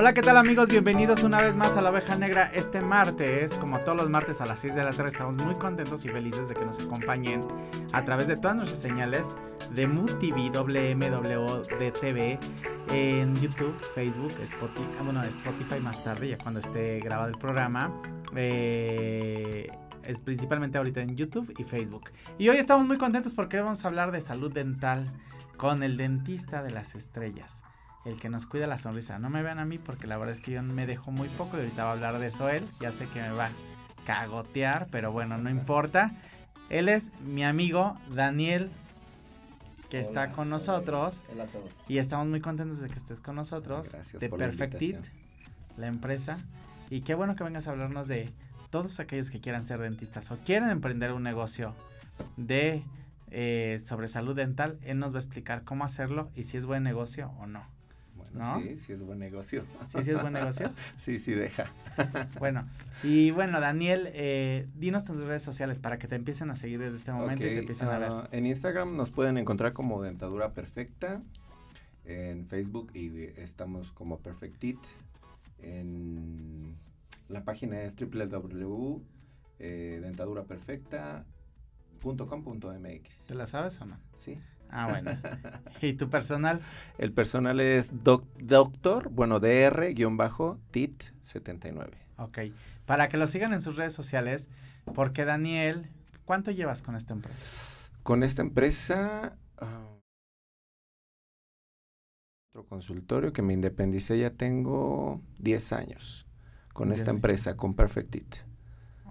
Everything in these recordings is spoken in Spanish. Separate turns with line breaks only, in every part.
Hola, ¿qué tal amigos? Bienvenidos una vez más a la oveja negra este martes. Como todos los martes a las 6 de la tarde estamos muy contentos y felices de que nos acompañen a través de todas nuestras señales de Mood en YouTube, Facebook, Spotify, ah, bueno, Spotify más tarde, ya cuando esté grabado el programa. Eh, es principalmente ahorita en YouTube y Facebook. Y hoy estamos muy contentos porque vamos a hablar de salud dental con el dentista de las estrellas el que nos cuida la sonrisa. No me vean a mí porque la verdad es que yo me dejo muy poco y ahorita va a hablar de eso él. Ya sé que me va a cagotear, pero bueno, no importa. Él es mi amigo Daniel, que está con nosotros. Hola, a todos. Y estamos muy contentos de que estés con nosotros. Gracias de Perfectit, la, empresa. Y qué bueno que vengas a hablarnos de todos aquellos que quieran ser dentistas o quieran emprender un negocio de eh, sobre salud dental. Él nos va a explicar cómo hacerlo y si es buen negocio o no
si Sí, sí es buen negocio. Sí, sí es buen negocio. sí, sí deja.
bueno, y bueno, Daniel, eh, dinos tus redes sociales para que te empiecen a seguir desde este momento y te empiecen a ver. Ah,
en Instagram nos pueden encontrar como Dentadura Perfecta, en Facebook y estamos como Perfectit, en la página es www.dentaduraperfecta.com.mx. Eh, ¿Te la sabes o no? Sí. Ah, bueno. ¿Y tu personal? El personal es doctor, bueno, dr-tit79.
Ok. Para que lo sigan en sus redes sociales, porque Daniel, ¿cuánto llevas con esta empresa?
Con esta empresa... Ah, otro consultorio que me independicé ya tengo 10 años con esta empresa, con Perfectit.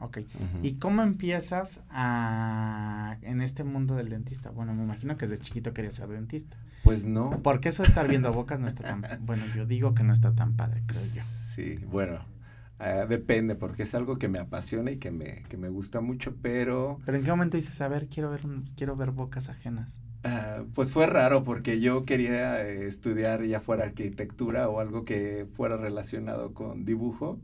Ok. ¿Y
cómo empiezas a, en este mundo del dentista? Bueno, me imagino que desde chiquito querías ser dentista. Pues no. Porque eso estar viendo bocas no está tan... bueno, yo digo que no está tan padre, creo
yo. Sí, bueno. Eh, depende, porque es algo que me apasiona y que me, gusta mucho, pero...
¿Pero en qué momento dices, a ver, quiero ver, quiero ver bocas ajenas? Ah,
pues fue raro, porque yo quería eh, estudiar ya fuera arquitectura o algo que fuera relacionado con dibujo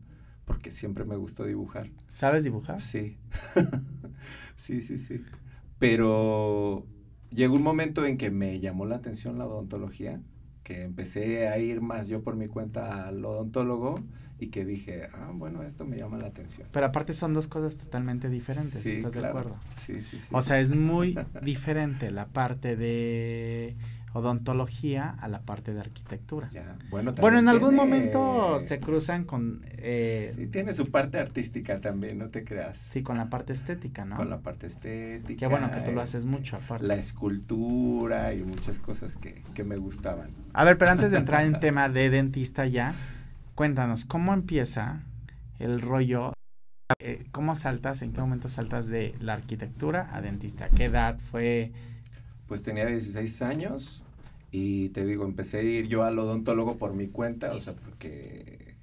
porque siempre me gustó dibujar. ¿Sabes dibujar? Sí. sí, sí, sí. Pero llegó un momento en que me llamó la atención la odontología, que empecé a ir más yo por mi cuenta al odontólogo y que dije, ah, bueno, esto me llama la atención. Pero
aparte son dos cosas totalmente diferentes, ¿estás de acuerdo? Sí, sí, sí. O sea, es muy diferente la parte de odontología a la parte de arquitectura. Bueno, bueno, en algún momento se cruzan con...
Eh, sí, tiene su parte artística también, no te creas. Sí, con la parte estética, ¿no? Con la parte estética. Qué bueno que tú lo haces mucho aparte. La escultura y muchas cosas que, me gustaban. A ver, pero antes de entrar en
tema de dentista ya, cuéntanos, ¿cómo empieza el rollo? Eh, ¿Cómo saltas, en qué momento saltas de la arquitectura a dentista? ¿Qué edad fue?
Pues tenía 16 años, y te digo, empecé a ir yo al odontólogo por mi cuenta, o sea, porque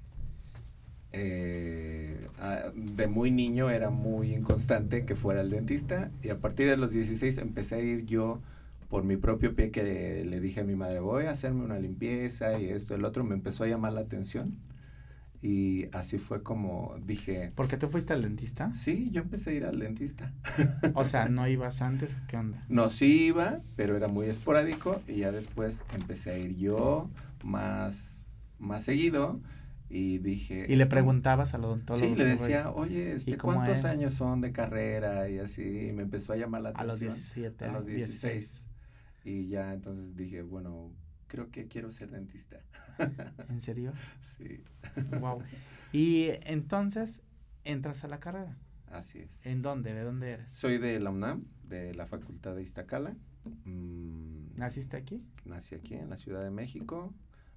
eh, ah, de muy niño era muy inconstante que fuera el dentista. Y a partir de los 16 empecé a ir yo por mi propio pie que le dije a mi madre, voy a hacerme una limpieza y esto, el otro me empezó a llamar la atención. Y así fue como dije... ¿Por qué te fuiste al dentista? Sí, yo empecé a ir al
dentista. o sea, ¿no ibas antes? ¿Qué onda?
No, sí iba, pero era muy esporádico y ya después empecé a ir yo más, más seguido y dije... Y le preguntabas al odontólogo. Sí, le decía, oye, este, ¿cuántos años son de carrera? Y así, y me empezó a llamar la atención. A los 17. A los 16. 16. Y ya entonces dije, bueno, creo que quiero ser dentista.
¿En serio? Sí. Wow. Y entonces entras a la carrera. Así es. ¿En dónde? ¿De dónde eres?
Soy de la UNAM, de la Facultad de Iztacala. Mm. ¿Naciste aquí? Nací aquí, en la Ciudad de México.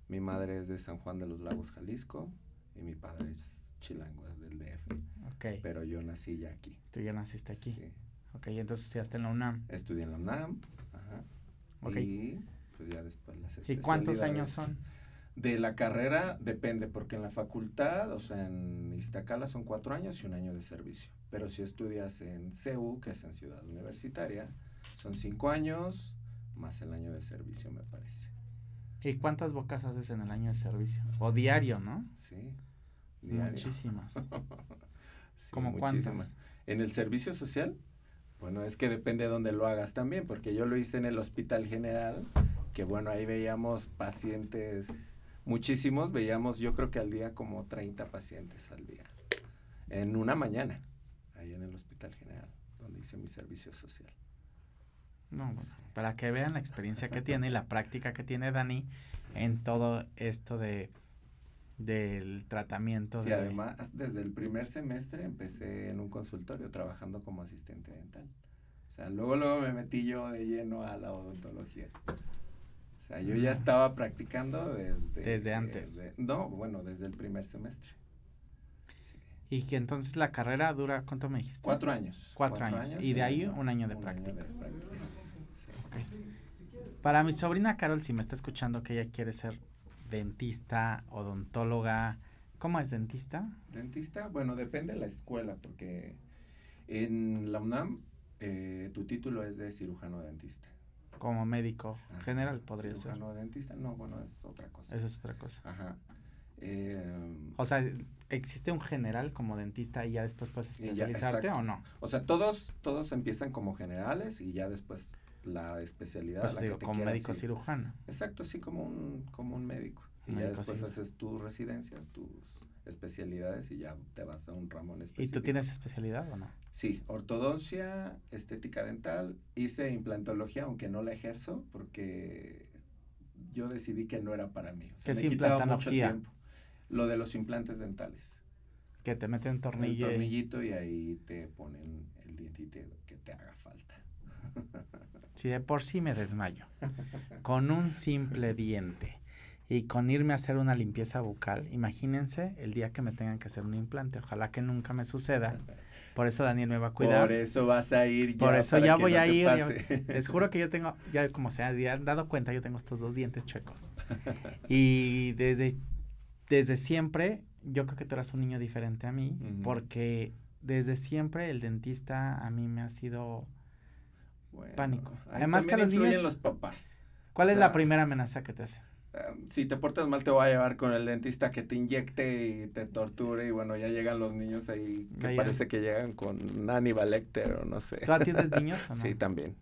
Mi madre es de San Juan de los Lagos, Jalisco. Y mi padre es chilango, es del DF. Ok. Pero yo nací ya aquí.
¿Tú ya naciste aquí? Sí. Ok, entonces estudiaste en la UNAM. Estudié en la UNAM.
Ajá. Ok. Y pues ya después las ¿Y cuántos años son? De la carrera depende, porque en la facultad, o sea, en Iztacala son cuatro años y un año de servicio. Pero si estudias en CEU, que es en Ciudad Universitaria, son cinco años más el año de servicio, me parece.
¿Y cuántas bocas haces en el año de servicio? O diario, ¿no? Sí,
Muchísimas. ¿Cómo cuántas? En el servicio social, bueno, es que depende de dónde lo hagas también, porque yo lo hice en el Hospital General, que bueno, ahí veíamos pacientes muchísimos, veíamos yo creo que al día como 30 pacientes al día, en una mañana, ahí en el Hospital General, donde hice mi servicio social.
No, para que vean la experiencia que tiene y la práctica que tiene Dani en todo esto de del tratamiento. Sí, además,
desde el primer semestre empecé en un consultorio trabajando como asistente dental. O sea, luego, luego me metí yo de lleno a la odontología. O sea, yo ya estaba practicando desde... antes. no, bueno, desde el primer semestre.
Y que entonces la carrera dura, ¿cuánto me dijiste? Cuatro años. Cuatro, años. Y de ahí un año de práctica. Para mi sobrina Carol, si me está escuchando que ella quiere ser dentista, odontóloga, ¿cómo es dentista?
Dentista, bueno, depende de la escuela, porque en la UNAM eh, tu título es de cirujano dentista
como médico ah, general podría ser.
dentista, no, bueno, es otra cosa. Eso es otra cosa. Ajá. Eh,
o sea, ¿existe un general como dentista y ya después puedes especializarte o no?
O sea, todos, todos empiezan como generales y ya después la especialidad pues la que te como médico cirujano. Exacto, sí, como un, como un médico. Y ya después haces tus residencias, tus especialidades y ya te vas a un ramón especial. ¿Y tú tienes
especialidad o no?
Sí, ortodoncia, estética dental, hice implantología, aunque no la ejerzo porque yo decidí que no era para mí. se me quitaba mucho tiempo. Lo de los implantes dentales.
Que te meten tornillo. tornillito
y ahí te ponen el diente que te haga falta.
Si de por sí me desmayo, con un simple diente y con irme a hacer una limpieza bucal. Imagínense el día que me tengan que hacer un implante. Ojalá que nunca me suceda. Por eso Daniel me va a cuidar. Por eso
vas a ir ya. Por eso ya voy a ir. les
juro que yo tengo, ya como se han dado cuenta, yo tengo estos dos dientes chuecos. Y desde, desde siempre, yo creo que tú eras un niño diferente a mí, porque desde siempre el dentista a mí me ha sido pánico. Además que los niños. los papás. ¿Cuál es la primera amenaza que te hacen?
Em, si te portas mal te voy a llevar con el dentista que te inyecte y te torture y bueno, ya llegan los niños ahí que parece que llegan con Aníbal Lecter o no sé. ¿Tú atiendes niños o no? Sí, también.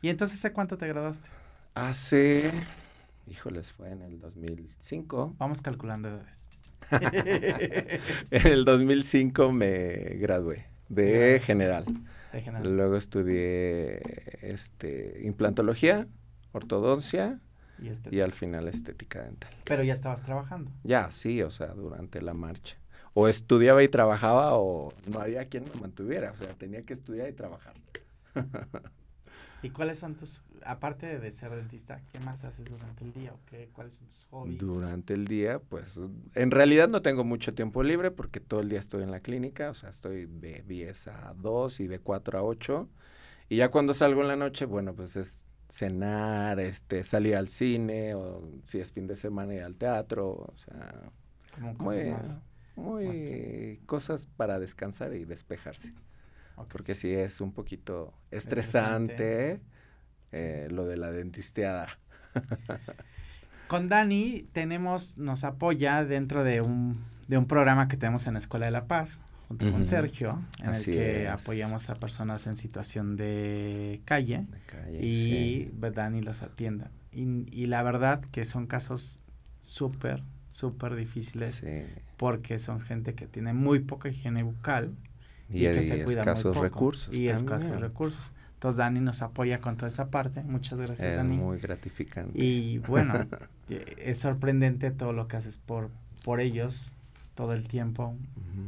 ¿Y entonces hace cuánto te graduaste?
Hace, híjoles, fue en el 2005.
Vamos calculando edades.
en el 2005 me gradué de general. de general. Luego estudié este, implantología, ortodoncia y, al final estética dental.
Pero ya estabas trabajando.
Ya, sí, o sea, durante la marcha. O estudiaba y trabajaba o no había quien me mantuviera, o sea, tenía que estudiar y trabajar.
¿Y cuáles son tus, aparte de ser dentista, qué más haces durante el día o qué, cuáles son tus hobbies? Durante
el día, pues en realidad no tengo mucho tiempo libre porque todo el día estoy en la clínica, o sea, estoy de 10 a 2 y de 4 a 8. Y ya cuando salgo en la noche, bueno, pues es cenar, este, salir al cine, o si es fin de semana ir al teatro, o sea, cosas para descansar y despejarse. Porque si es un poquito estresante eh, lo de la dentisteada.
Con Dani tenemos, nos apoya dentro de un, de un programa que tenemos en la Escuela de la Paz, junto con Sergio, en el que apoyamos a personas en situación de calle, y pues, Dani los atienda... Y, la verdad que son casos súper, súper difíciles porque son gente que tiene muy poca higiene bucal y, que se cuida muy poco. recursos. Y escasos recursos. Entonces Dani nos apoya con toda esa parte. Muchas gracias, Dani. Muy gratificante. Y bueno, eh, es sorprendente todo lo que haces por, por ellos todo el tiempo.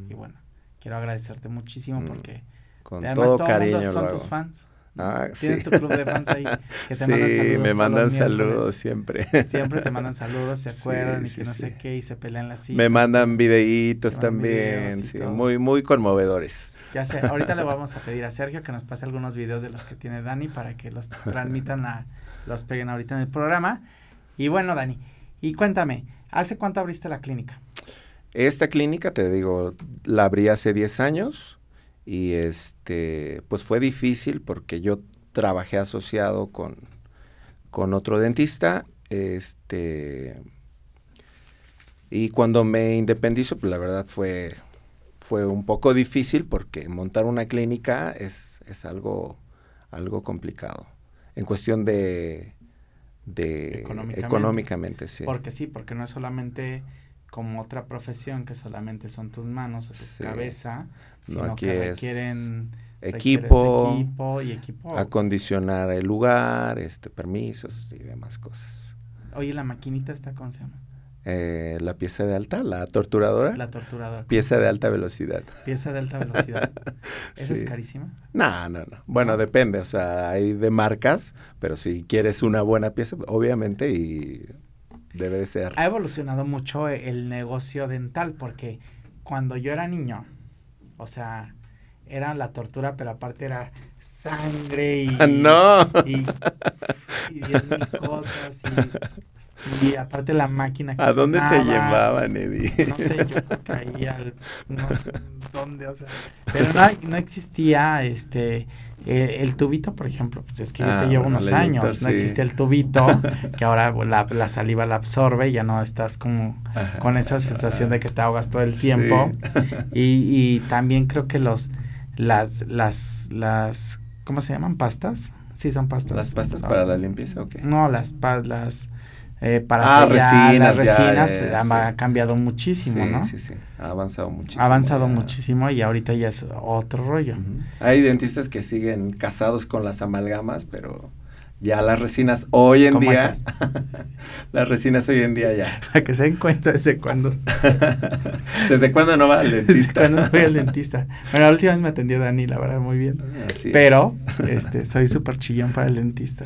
Y bueno, quiero agradecerte muchísimo mm, porque con todo, cariño. Mundo son tus fans. Ah, Tienes tu club de fans ahí que te mandan saludos. me mandan saludos siempre. Siempre te mandan saludos, se acuerdan y que no sé qué y se pelean las citas. Me mandan videitos también,
muy, muy conmovedores. Ya sé, ahorita le
vamos a pedir a Sergio que nos pase algunos videos de los que tiene Dani para que los transmitan, a, los peguen ahorita en el programa. Y bueno, Dani, y cuéntame, ¿hace cuánto abriste la clínica?
Esta clínica, te digo, la abrí hace 10 años y este, pues fue difícil porque yo trabajé asociado con, otro dentista. Este, y cuando me independizo, pues la verdad fue, fue un poco difícil porque montar una clínica es, es algo, algo complicado. En cuestión de, de económicamente. económicamente, sí. Porque
sí, porque no es solamente como otra profesión que solamente son tus manos o tu cabeza, sino que requieren equipo,
Acondicionar el lugar, este permisos y demás cosas.
Oye, la maquinita está con
eh, la pieza de alta, la torturadora. La torturadora. Pieza de alta velocidad.
Pieza de alta velocidad. ¿Esa es carísima?
No, no, no. Bueno, depende, o sea, hay de marcas, pero si quieres una buena pieza, obviamente, y Debe de ser.
Ha evolucionado mucho eh, el negocio dental porque cuando yo era niño, o sea, era la tortura, pero aparte era sangre y, no. y, cosas y, aparte la máquina que ¿A dónde te llevaban, Eddie? No sé, yo caía, no sé dónde, o sea, pero no, no existía este el tubito, por ejemplo, pues es que yo te ah, llevo unos años, no existe el tubito, que ahora la, la, saliva la absorbe, y ya no estás como con esa sensación de que te ahogas todo el tiempo. Y, y, también creo que los, las, las, las, ¿cómo se llaman? ¿Pastas? Sí, son pastas. ¿Las pastas ah. para la limpieza o qué? No, las, las eh, para ah, las resinas ha cambiado muchísimo, ¿no? Sí, sí,
ha avanzado muchísimo.
Ha avanzado muchísimo y ahorita ya es otro rollo.
Hay dentistas que siguen casados con las amalgamas, pero ya las resinas hoy en ¿Cómo día. Estás? las resinas hoy en día ya. Para
que se den cuenta desde cuándo.
desde cuándo no va al dentista. Desde cuándo voy al dentista.
Bueno, la última vez me atendió Dani, la verdad, muy bien. pero este, soy súper chillón para el dentista.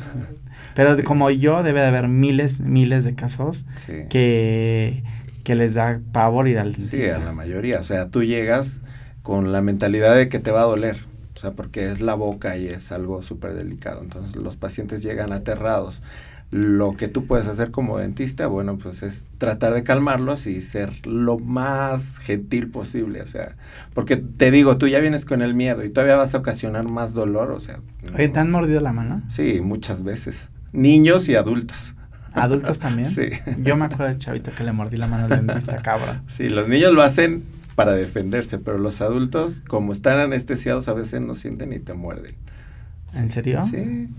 Pero como yo, debe de haber miles, miles de casos que, que les da pavor ir al dentista. Sí, a la
mayoría. O sea, tú llegas con la mentalidad de que te va a doler. O sea, porque es la boca y es algo súper delicado. Entonces, los pacientes llegan aterrados. Lo que tú puedes hacer como dentista, bueno, pues es tratar de calmarlos y ser lo más gentil posible. O sea, porque te digo, tú ya vienes con el miedo y todavía vas a ocasionar más dolor. O sea.
¿te han mordido la mano?
Sí, muchas veces niños y adultos. ¿Adultos también? Sí.
Yo me acuerdo de Chavito que le mordí la mano al dentista,
cabra. Sí, los niños lo hacen para defenderse, pero los adultos, como están anestesiados, a veces no sienten y te muerden.
¿En serio? Sí.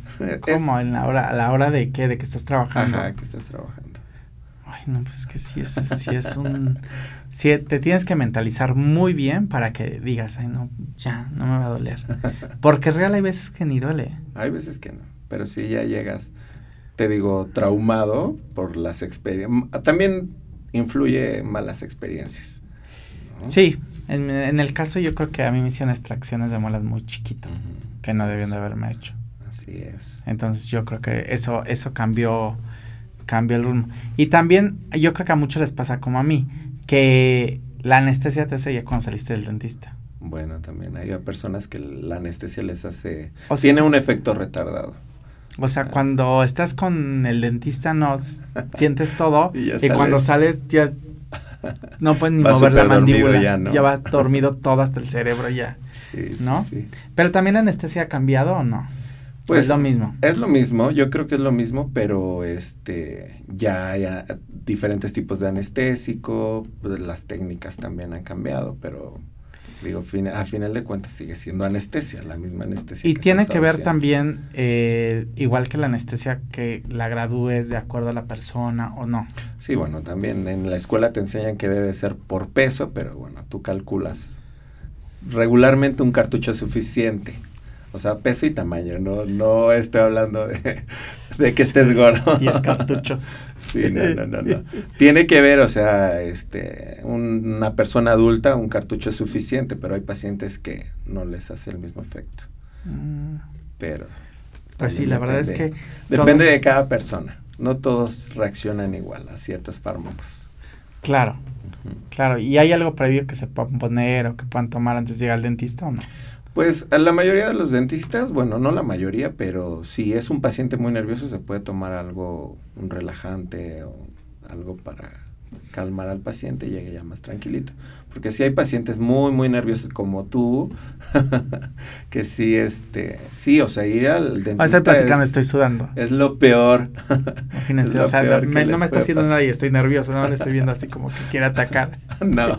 ¿Cómo? ¿En la hora, a la hora de qué? ¿De que estás trabajando?
que estás trabajando.
Ay, no, pues que sí es, sí es un... Sí, te tienes que mentalizar muy bien para que digas, ay, no, ya, no me va a doler.
Porque real hay veces que ni duele. Hay veces que no. Pero si ya llegas, te digo, traumado por las experiencias. También influye malas experiencias.
Sí, en, el caso yo creo que a mí me hicieron extracciones de muelas muy chiquito, que no debían de haberme hecho. Así es. Entonces yo creo que eso, eso cambió, cambió el rumbo. Y también yo creo que a muchos les pasa como a mí, que la anestesia te hace ya cuando saliste del dentista.
Bueno, también hay personas que la anestesia les hace... tiene un efecto retardado.
O sea, ah. cuando estás con el dentista no sientes todo y, cuando sales ya no puedes ni mover la mandíbula. Ya, va dormido todo hasta el cerebro ya. ¿No? Sí, Pero también la anestesia ha cambiado o no?
Pues es lo mismo. Es lo mismo, yo creo que es lo mismo, pero este ya hay ah, diferentes tipos de anestésico, pues, las técnicas también han cambiado, pero Digo, a final de cuentas sigue siendo anestesia, la misma anestesia. Y tiene que ver
también, eh, igual que la anestesia, que la gradúes de acuerdo a la persona o no. Sí, bueno,
también en la escuela te enseñan que debe ser por peso, pero bueno, tú calculas regularmente un cartucho suficiente. O sea, peso y tamaño, no, no estoy hablando de, que estés gordo. y cartuchos. Sí, no, no, no, Tiene que ver, o sea, este, una persona adulta, un cartucho es suficiente, pero hay pacientes que no les hace el mismo efecto. Mm. Pero. Pues sí, la verdad es que. Depende de cada persona. No todos reaccionan igual a ciertos fármacos.
Claro, claro. ¿Y hay algo previo que se puedan poner o que puedan tomar antes de llegar al dentista o no?
Pues a la mayoría de los dentistas, bueno, no la mayoría, pero si es un paciente muy nervioso se puede tomar algo, un relajante o algo para calmar al paciente y llegue ya más tranquilito. Porque si hay pacientes muy, muy nerviosos como tú, que sí, este, sí, o sea, ir al dentista. a estoy platicando, estoy sudando. Es lo peor. Imagínense, o sea, no, me, está haciendo nada y estoy nervioso,
no me estoy viendo así como que quiere atacar. No.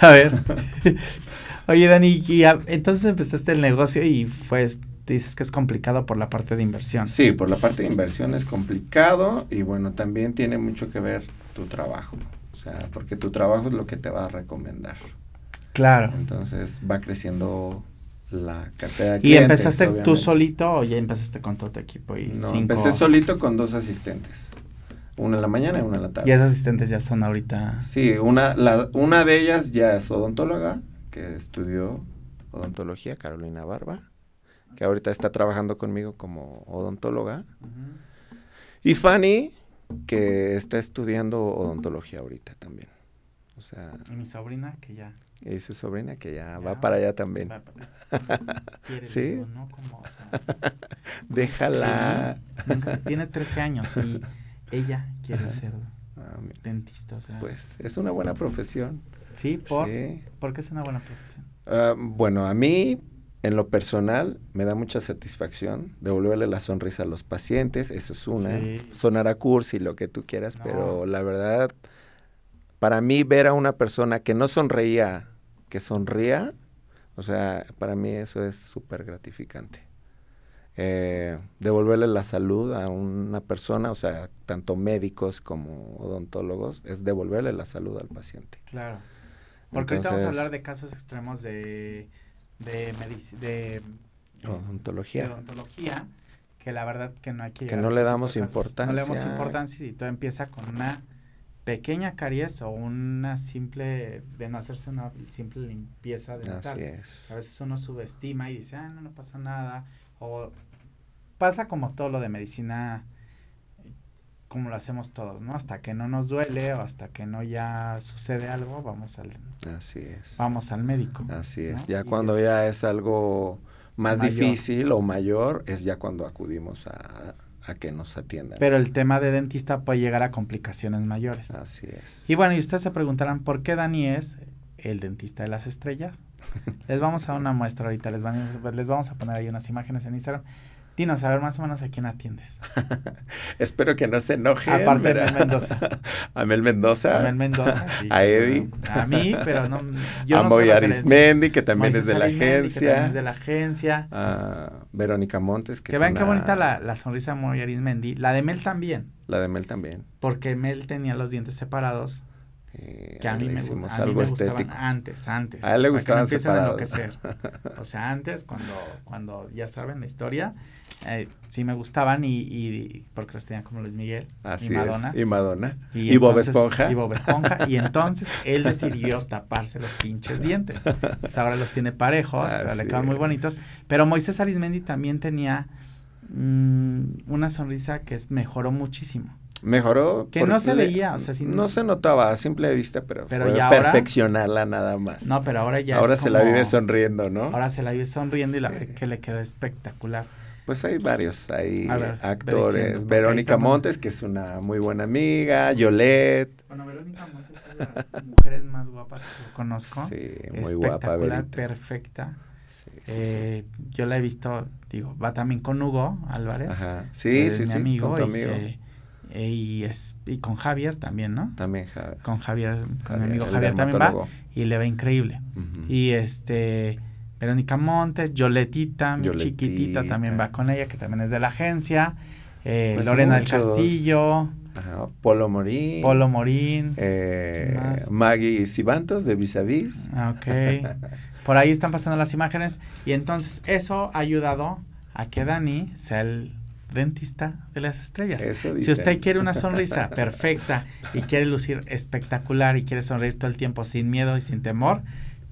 a ver. Oye, Dani, y entonces empezaste el negocio y fue te dices que es complicado por la parte de inversión. Sí, por la parte de inversión es
complicado y bueno, también tiene mucho que ver tu trabajo. O sea, porque tu trabajo es lo que te va a recomendar. Claro. Entonces va creciendo la cartera ¿Y empezaste tú
solito o ya empezaste con todo tu equipo? Y no, empecé
solito con dos asistentes. Una en la mañana y una en la tarde. ¿Y esas
asistentes ya son ahorita? Sí,
una, la, una de ellas ya es odontóloga, que estudió odontología, Carolina Barba que ahorita está trabajando conmigo como odontóloga. Y Fanny, que está estudiando odontología ahorita también. O sea. Y
mi sobrina, que ya.
Y su sobrina, que ya, va para allá también. sí. Déjala.
Tiene, 13 años y ella quiere ser ah, dentista. Pues es una buena profesión. Sí, ¿por, qué es una buena
profesión? Ah, bueno, a mí en lo personal me da mucha satisfacción devolverle la sonrisa a los pacientes, eso es una. Sonará cursi, lo que tú quieras, pero la verdad, para mí ver a una persona que no sonreía, que sonría, o sea, para mí eso es súper gratificante. Eh, devolverle la salud a una persona, o sea, tanto médicos como odontólogos, es devolverle la salud al paciente. Claro. Porque ahorita vamos a hablar
de casos extremos de de, de odontología. odontología que la verdad que no hay que... no le damos importancia. le damos importancia y todo empieza con una pequeña caries o una simple, de no hacerse una simple limpieza dental. A veces uno subestima y dice, ah, no, no pasa nada. O pasa como todo lo de medicina como lo hacemos todos, ¿no? Hasta que no nos duele o hasta que no ya sucede algo, vamos al
Así es.
Vamos al médico.
Así es. Ya cuando ya es algo más difícil o mayor, es ya cuando acudimos a, que nos atiendan. Pero
el tema de dentista puede llegar a complicaciones mayores. Así es. Y bueno, y ustedes se preguntarán por qué Dani es el dentista de las estrellas. les vamos a una muestra ahorita, les, van, les vamos a poner ahí unas imágenes en Instagram Dinos, a ver más o menos a quién atiendes.
Espero que no se enoje. Aparte de Mel Mendoza. a Mel Mendoza. A Mel Mendoza, sí. A Eddie. A mí, pero no. Yo a no Moy Arismendi, que también es de la agencia. que también es de la
agencia.
A Verónica Montes, que, que vean qué bonita
la, la sonrisa de Moy Arismendi. La de Mel también.
La de Mel también.
Porque Mel tenía los dientes separados eh, que a mí me, gustaban antes, antes. A él le gustaban que no a enloquecer. O sea, antes, cuando, cuando ya saben la historia, eh, sí me gustaban y, porque los tenían como Luis Miguel y Madonna. Y Madonna. Y, Bob Esponja. Y entonces él decidió taparse los pinches dientes. Pues ahora los tiene parejos, pero le quedan muy bonitos. Pero Moisés Arismendi también tenía mm, una sonrisa que es, mejoró muchísimo.
Mejoró. Que no se veía, o sea, si no, se notaba a simple vista, pero, pero perfeccionarla nada más. No, pero ahora ya. Ahora se la vive sonriendo, ¿no? Ahora
se la vive sonriendo y la que le quedó espectacular.
Pues hay varios, hay actores. Verónica Montes, que es una muy buena amiga, Yolette. Bueno, Verónica
Montes es de las mujeres más guapas que
conozco. Sí, muy espectacular, guapa,
perfecta. Eh, yo la he visto, digo, va también con Hugo Álvarez. Ajá. Sí, sí, mi amigo. amigo. Y y, es, y con Javier también, ¿no? También Javier. Con Javier, con mi amigo Javier también va y le va increíble. Y este, Verónica Montes, Yoletita, mi chiquitita también va con ella, que también es de la agencia. Eh, Lorena del Castillo.
Polo Morín. Polo Morín. Eh, Maggie Cibantos de Vis a ah, Vis.
Ok. Por ahí están pasando las imágenes. Y entonces eso ha ayudado a que Dani sea el dentista de las estrellas. Si usted quiere una sonrisa perfecta y quiere lucir espectacular y quiere sonreír todo el tiempo sin miedo y sin temor,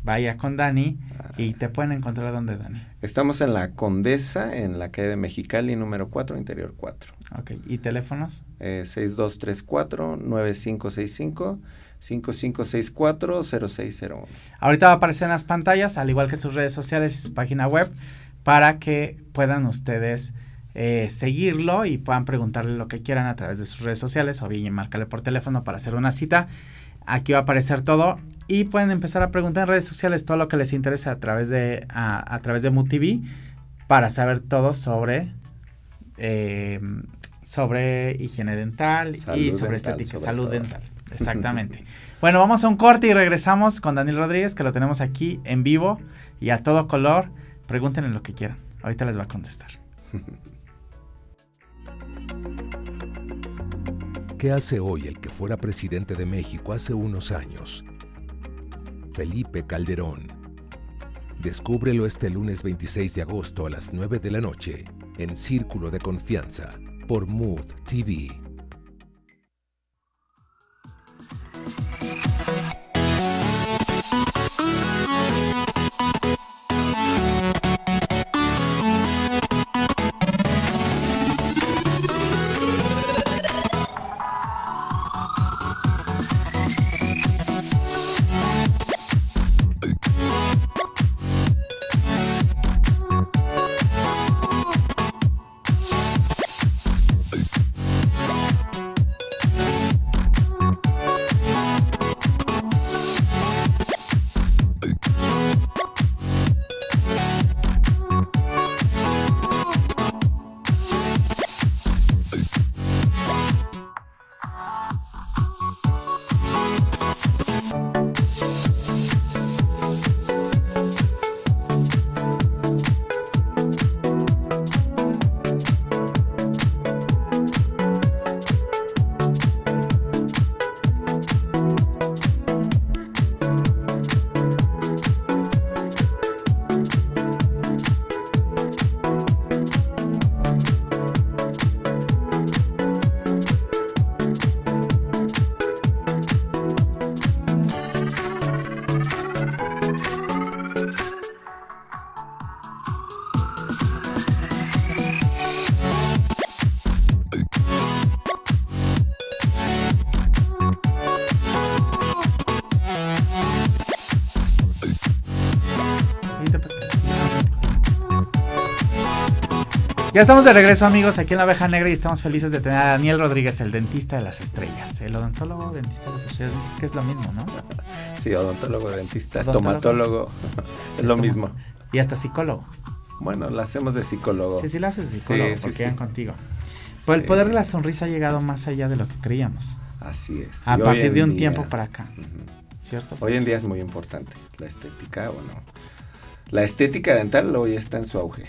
vaya con Dani y te pueden encontrar donde Dani.
Estamos en la Condesa, en la calle de Mexicali, número 4, interior 4.
Ok, ¿y teléfonos?
6234-9565. Eh, 5564-0601.
Ahorita va a aparecer en las pantallas, al igual que sus redes sociales y su página web, para que puedan ustedes eh, seguirlo y puedan preguntarle lo que quieran a través de sus redes sociales o bien marcarle por teléfono para hacer una cita. Aquí va a aparecer todo y pueden empezar a preguntar en redes sociales todo lo que les interese a través de, a, través de MUTV para saber todo sobre, eh, sobre higiene dental y sobre estética, salud dental. Exactamente. bueno, vamos a un corte y regresamos con Daniel Rodríguez, que lo tenemos aquí en vivo y a todo color. Pregúntenle lo que quieran. Ahorita les va a contestar.
¿Qué hace hoy el que fuera presidente de México hace unos años? Felipe Calderón. Descúbrelo este lunes 26 de agosto a las 9 de la noche en Círculo de Confianza por Mood TV.
Ya estamos de regreso, amigos, aquí en La Abeja Negra y estamos felices de tener a Daniel Rodríguez, el dentista de las estrellas. El odontólogo, dentista de las estrellas, es que es lo mismo, ¿no?
Sí, odontólogo, dentista, estomatólogo, es lo mismo. Y hasta psicólogo. Bueno, la hacemos de psicólogo. Sí, sí, la haces de psicólogo, porque contigo.
Pues el poder de la sonrisa ha llegado más allá de lo que creíamos. Así es. A partir de un tiempo para acá. ¿Cierto? Hoy en día
es muy importante la estética, bueno. La estética dental hoy está en su auge.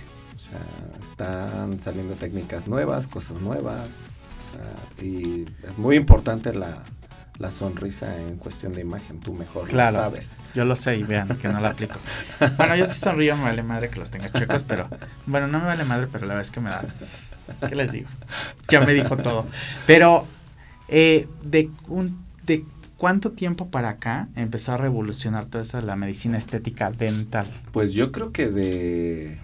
O sea, están saliendo técnicas nuevas, cosas nuevas. y es muy importante la, sonrisa en cuestión de imagen, tú mejor claro,
Yo lo sé y vean que no la aplico. Bueno, yo sí sonrío, me vale madre que los tenga chuecos, pero bueno, no me vale madre, pero la vez que me da. ¿Qué les digo? Ya me dijo todo. Pero eh, de de cuánto tiempo para acá empezó a revolucionar todo eso de la medicina estética
dental. Pues yo creo que de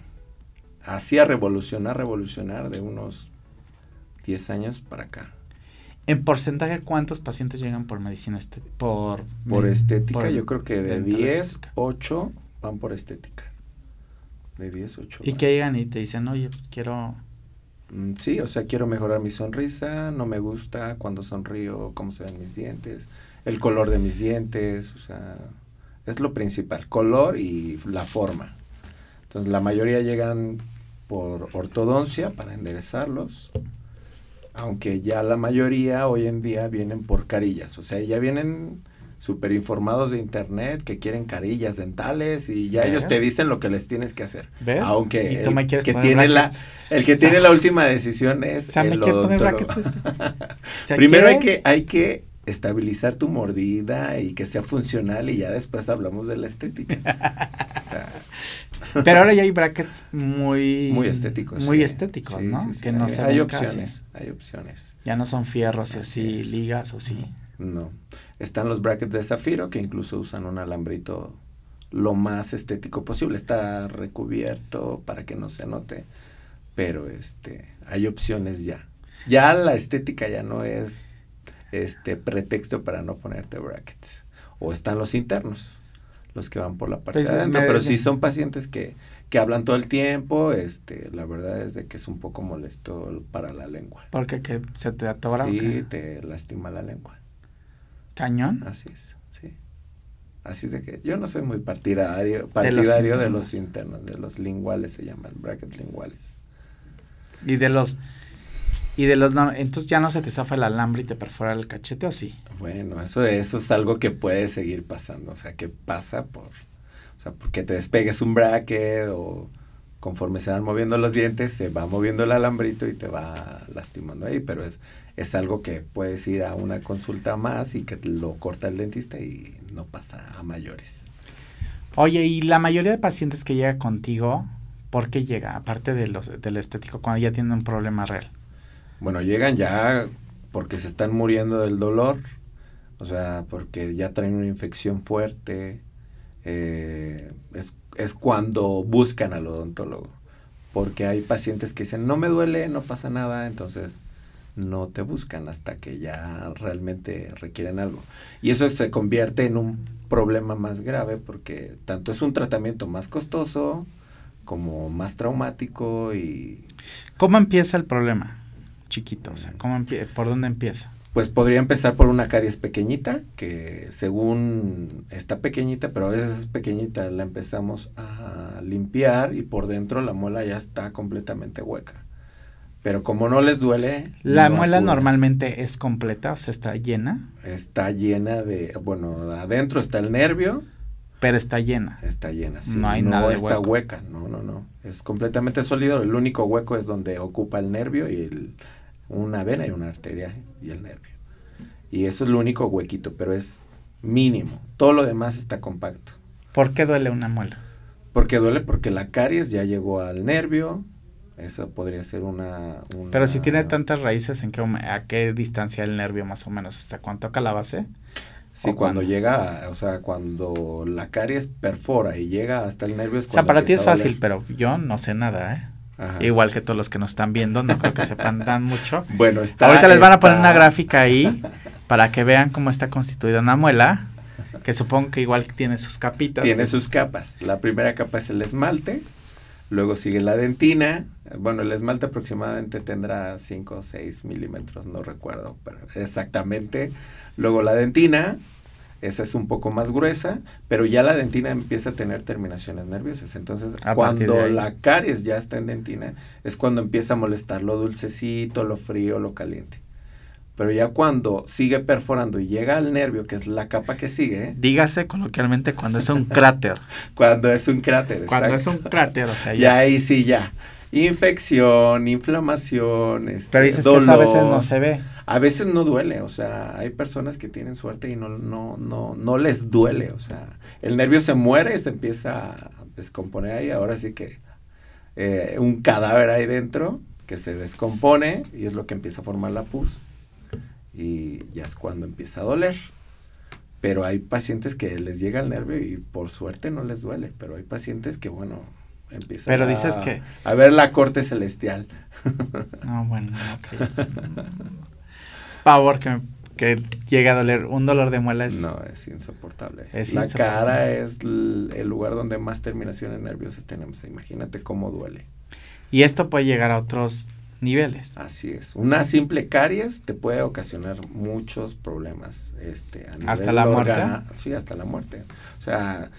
así a revolucionar, revolucionar de unos 10 años para acá.
¿En porcentaje cuántos pacientes llegan por medicina este, estética? Por, por estética, yo creo que de 10,
8 van por estética. De 10, 8. ¿Y qué
que llegan y te dicen, oye, pues, quiero...
Mm, sí, o sea, quiero mejorar mi sonrisa, no me gusta cuando sonrío, cómo se ven mis dientes, el color de mis dientes, o sea, es lo principal, color y la forma. Entonces, la mayoría llegan por ortodoncia para enderezarlos, aunque ya la mayoría hoy en día vienen por carillas, o sea, ya vienen súper informados de internet que quieren carillas dentales y ya ellos te dicen lo que les tienes que hacer. Aunque el que, tiene la, última decisión es el ¿me Primero hay que hay que estabilizar tu mordida y que sea funcional y ya después hablamos de la estética. Pero ahora ya
hay brackets muy... Muy estéticos. Muy estéticos, ¿no? que no hay, hay opciones,
hay opciones.
Ya no son fierros y así, ligas o sí.
No. Están los brackets de zafiro que incluso usan un alambrito lo más estético posible. Está recubierto para que no se note, pero este, hay opciones ya. Ya la estética ya no es este pretexto para no ponerte brackets. O están los internos, los que van por la parte de adentro. Pero si son pacientes que, hablan todo el tiempo, este, la verdad es de que es un poco molesto para la lengua.
Porque que se te atora. Sí,
te lastima la lengua.
¿Cañón? Así es, sí.
Así de que yo no soy muy partidario, partidario de los, internos, de los linguales se llaman, bracket linguales. Y
de los y de los entonces ya no se te zafa el alambre y te perfora el cachete o sí.
Bueno, eso, eso es algo que puede seguir pasando, o sea, que pasa por, o sea, porque te despegues un bracket o conforme se van moviendo los dientes, se va moviendo el alambrito y te va lastimando ahí, pero es, es algo que puedes ir a una consulta más y que lo corta el dentista y no pasa a mayores. Oye, y la
mayoría de pacientes que llega contigo, ¿por qué llega? Aparte de los, del estético, cuando ya tienen un problema real.
Bueno, llegan ya porque se están muriendo del dolor, o sea, porque ya traen una infección fuerte. Eh, es, es cuando buscan al odontólogo, porque hay pacientes que dicen, no me duele, no pasa nada, entonces no te buscan hasta que ya realmente requieren algo. Y eso se convierte en un problema más grave porque tanto es un tratamiento más costoso como más traumático y... ¿Cómo empieza el problema? chiquito? O sea, ¿cómo ¿por dónde empieza? Pues podría empezar por una caries pequeñita, que según está pequeñita, pero a veces es pequeñita, la empezamos a limpiar y por dentro la muela ya está completamente hueca. Pero como no les duele. La muela
normalmente es completa, o sea, está llena.
Está llena de. Bueno, adentro está el nervio. Pero está llena. Está llena, sí. No hay nada. No está hueca, no, no, no. Es completamente sólido. El único hueco es donde ocupa el nervio y el, una vena y una arteria ¿eh? y el nervio. Y eso es lo único huequito, pero es mínimo. Todo lo demás está compacto.
¿Por qué duele una
muela? Porque duele porque la caries ya llegó al nervio. eso podría ser una, Pero
si tiene tantas raíces, ¿en qué, ¿a qué distancia el nervio más o menos? ¿Hasta cuánto acá la
base? Sí, cuando, llega, o sea, cuando la caries perfora y llega hasta el nervio. Es o sea, para ti es fácil,
pero yo no sé nada, ¿eh? Igual que todos los que nos están viendo, no creo que sepan tan mucho. Bueno, está. Ahorita les van a poner una gráfica ahí para que vean cómo está constituida una muela, que supongo que igual tiene sus capitas. Tiene sus
capas. La primera capa es el esmalte, luego sigue la dentina. Bueno, el esmalte aproximadamente tendrá 5 o 6 milímetros, no recuerdo pero exactamente. Luego la dentina, esa es un poco más gruesa, pero ya la dentina empieza a tener terminaciones nerviosas. Entonces, cuando la caries ya está en dentina, es cuando empieza a molestar lo dulcecito, lo frío, lo caliente. Pero ya cuando sigue perforando y llega al nervio, que es la capa que sigue. ¿eh?
Dígase coloquialmente cuando es un cráter.
cuando es un cráter. Cuando es un cráter, o sea. Ya. ahí sí, ya infección, inflamación, este, Pero a veces no se ve. A veces no duele, o sea, hay personas que tienen suerte y no, no, no, les duele, o sea, el nervio se muere, se empieza a descomponer ahí, ahora sí que eh, un cadáver ahí dentro que se descompone y es lo que empieza a formar la pus y ya es cuando empieza a doler. Pero hay pacientes que les llega el nervio y por suerte no les duele, pero hay pacientes que, bueno, pero dices que... A ver la corte celestial.
No, bueno, Pavor que, que llega a doler. Un dolor de muela es... No, es insoportable. Es la cara
es el lugar donde más terminaciones nerviosas tenemos. Imagínate cómo duele.
Y esto puede llegar a otros niveles. Así es. Una
simple caries te puede ocasionar muchos problemas. Este, hasta la muerte. Sí, hasta la muerte. O sea,